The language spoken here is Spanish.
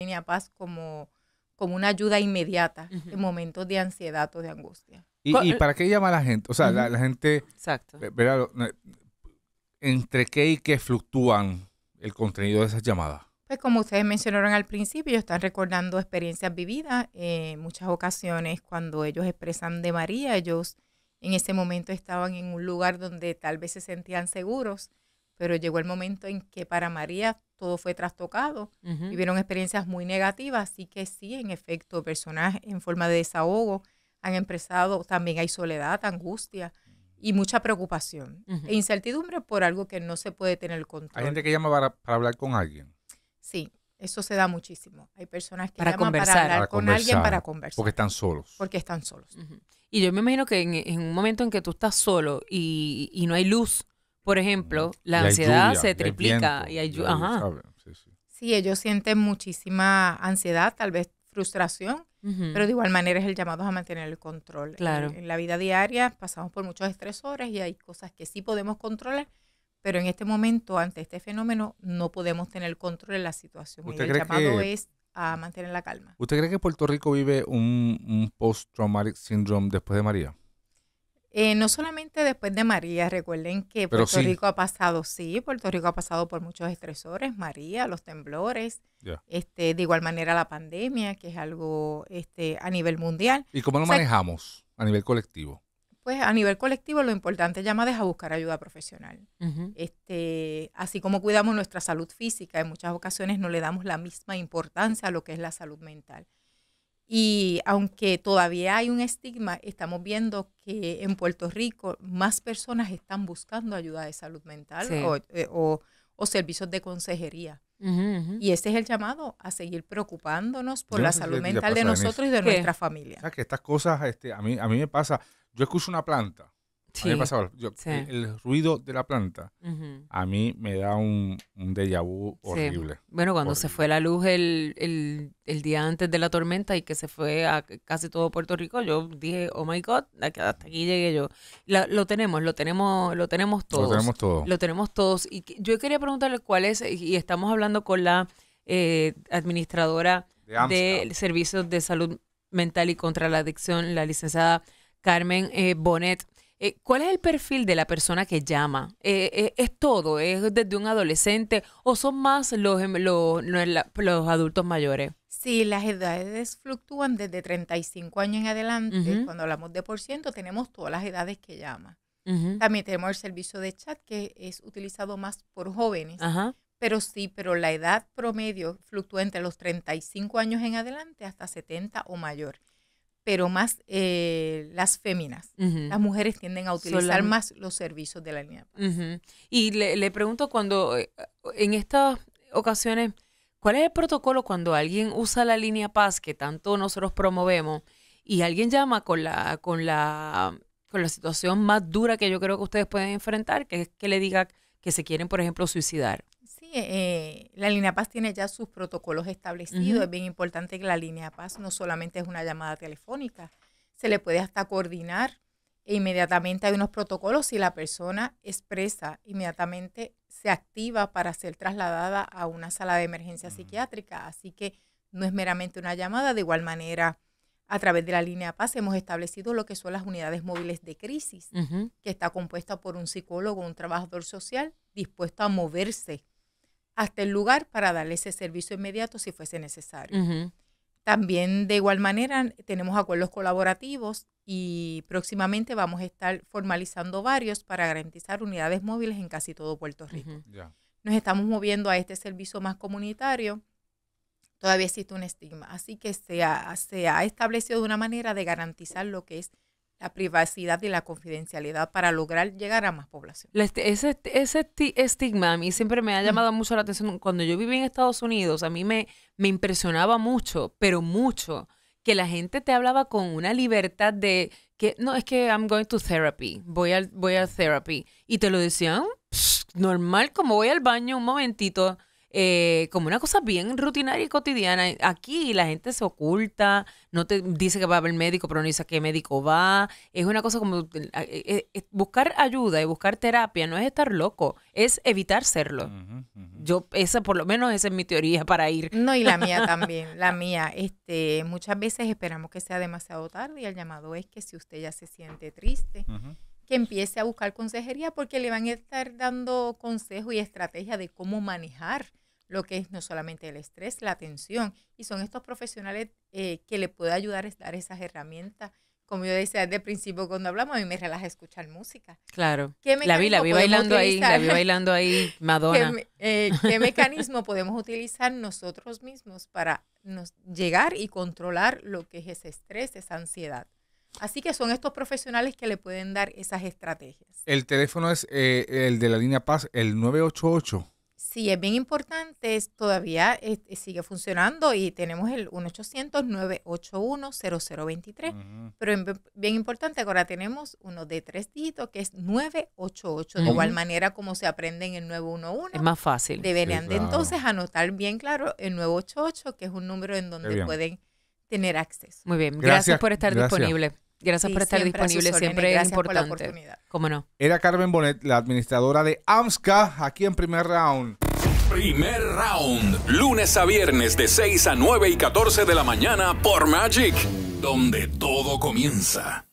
línea paz como, como una ayuda inmediata en momentos de ansiedad o de angustia. ¿Y, para qué llama la gente? O sea, la, gente... Exacto. Eh, ¿Entre qué y qué fluctúan el contenido de esas llamadas? Pues como ustedes mencionaron al principio, están recordando experiencias vividas. en eh, muchas ocasiones cuando ellos expresan de María, ellos en ese momento estaban en un lugar donde tal vez se sentían seguros pero llegó el momento en que para María todo fue trastocado, y vieron vivieron experiencias muy negativas, así que sí, en efecto, personas en forma de desahogo han empezado, también hay soledad, angustia y mucha preocupación e incertidumbre por algo que no se puede tener control. Hay gente que llama para, hablar con alguien. Sí, eso se da muchísimo. Hay personas que llaman para hablar con alguien para conversar. Porque están solos. Porque están solos. Y yo me imagino que en, un momento en que tú estás solo y, y no hay luz, por ejemplo, la ansiedad se triplica y ayuda. Sí, ellos sienten muchísima ansiedad, tal vez frustración, pero de igual manera es el llamado a mantener el control. Claro. En, la vida diaria pasamos por muchos estresores y hay cosas que sí podemos controlar, pero en este momento, ante este fenómeno, no podemos tener control en la situación. ¿Usted y el llamado es a mantener la calma. ¿Usted cree que Puerto Rico vive un, un post-traumatic syndrome después de María? Eh, no solamente después de María, recuerden que Puerto Rico ha pasado, sí, Puerto Rico ha pasado por muchos estresores, María, los temblores, este, de igual manera la pandemia, que es algo este, a nivel mundial. ¿Y cómo lo manejamos a nivel colectivo? Pues a nivel colectivo lo importante llamada es a buscar ayuda profesional. este, así como cuidamos nuestra salud física, en muchas ocasiones no le damos la misma importancia a lo que es la salud mental. Y aunque todavía hay un estigma, estamos viendo que en Puerto Rico más personas están buscando ayuda de salud mental eh, o, servicios de consejería. Y ese es el llamado a seguir preocupándonos por la salud mental de nosotros y de nuestra familia. que estas cosas, este, a, mí, a mí me pasa, yo escucho una planta el, ruido de la planta a mí me da un, déjà vu horrible. Bueno, cuando se fue la luz el, día antes de la tormenta y que se fue a casi todo Puerto Rico, yo dije, oh my God, hasta aquí llegué yo. lo tenemos, lo tenemos, lo tenemos todos. Lo tenemos todos. Lo tenemos todos. Y yo quería preguntarle cuál es, y estamos hablando con la eh, administradora de, Servicios de Salud Mental y contra la Adicción, la licenciada Carmen eh, Bonet. Eh, ¿Cuál es el perfil de la persona que llama? Eh, eh, ¿Es todo? ¿Es desde un adolescente o son más los, em, los, adultos mayores? Sí, las edades fluctúan desde 35 años en adelante. Cuando hablamos de por ciento, tenemos todas las edades que llama. También tenemos el servicio de chat que es utilizado más por jóvenes. Pero sí, pero la edad promedio fluctúa entre los 35 años en adelante hasta 70 o mayor pero más eh, las féminas. Las mujeres tienden a utilizar más los servicios de la línea. paz Y le, pregunto cuando, eh, en estas ocasiones, ¿cuál es el protocolo cuando alguien usa la línea Paz que tanto nosotros promovemos y alguien llama con la, con la, con la situación más dura que yo creo que ustedes pueden enfrentar, que es que le diga que se quieren, por ejemplo, suicidar? Eh, la línea Paz tiene ya sus protocolos establecidos. Es bien importante que la línea Paz no solamente es una llamada telefónica, se le puede hasta coordinar e inmediatamente hay unos protocolos. Si la persona expresa, inmediatamente se activa para ser trasladada a una sala de emergencia mm. psiquiátrica. Así que no es meramente una llamada. De igual manera, a través de la línea Paz hemos establecido lo que son las unidades móviles de crisis, que está compuesta por un psicólogo, un trabajador social dispuesto a moverse hasta el lugar para darle ese servicio inmediato si fuese necesario. También de igual manera tenemos acuerdos colaborativos y próximamente vamos a estar formalizando varios para garantizar unidades móviles en casi todo Puerto Rico. Nos estamos moviendo a este servicio más comunitario. Todavía existe un estigma, así que se ha, se ha establecido de una manera de garantizar lo que es la privacidad y la confidencialidad para lograr llegar a más población. Ese, ese estigma a mí siempre me ha mm. llamado mucho la atención. Cuando yo viví en Estados Unidos, a mí me, me impresionaba mucho, pero mucho, que la gente te hablaba con una libertad de que no es que I'm going to therapy, voy al voy a therapy y te lo decían normal como voy al baño un momentito eh, como una cosa bien rutinaria y cotidiana. Aquí la gente se oculta, no te dice que va a haber médico, pero no dice a qué médico va. Es una cosa como eh, eh, buscar ayuda y buscar terapia no es estar loco, es evitar serlo. Yo esa por lo menos esa es mi teoría para ir. No y la mía también, la mía. Este, muchas veces esperamos que sea demasiado tarde y el llamado es que si usted ya se siente triste que empiece a buscar consejería porque le van a estar dando consejo y estrategia de cómo manejar lo que es no solamente el estrés, la tensión. Y son estos profesionales eh, que le puede ayudar a dar esas herramientas. Como yo decía desde el principio cuando hablamos, a mí me relaja escuchar música. Claro. ¿Qué la vi, la bailando ahí, la vi bailando ahí, Madonna. Eh, ¿Qué, mecanismo podemos utilizar nosotros mismos para nos, llegar y controlar lo que es ese estrés, esa ansiedad? Así que son estos profesionales que le pueden dar esas estrategias. El teléfono es eh, el de la línea Paz, el 988. Sí, es bien importante, todavía sigue funcionando y tenemos el 1-800-981-0023, pero es bien importante, ahora tenemos uno de tres dígitos que es 988, de igual manera como se aprende en el 911. Es más fácil. Deberían de entonces anotar bien claro el 988, que es un número en donde pueden tener acceso. Muy bien, gracias, por estar disponible. Gracias por estar disponible, siempre es importante. Por la ¿Cómo no? Era Carmen Bonet, la administradora de AMSCA, aquí en primer round. Primer round, lunes a viernes de 6 a 9 y 14 de la mañana por Magic, donde todo comienza.